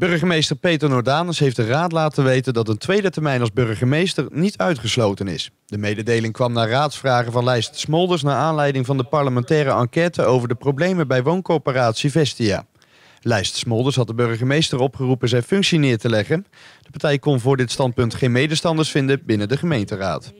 Burgemeester Peter Nordanus heeft de raad laten weten dat een tweede termijn als burgemeester niet uitgesloten is. De mededeling kwam na raadsvragen van lijst Smolders naar aanleiding van de parlementaire enquête over de problemen bij wooncoöperatie Vestia. Lijst Smolders had de burgemeester opgeroepen zijn functie neer te leggen. De partij kon voor dit standpunt geen medestanders vinden binnen de gemeenteraad.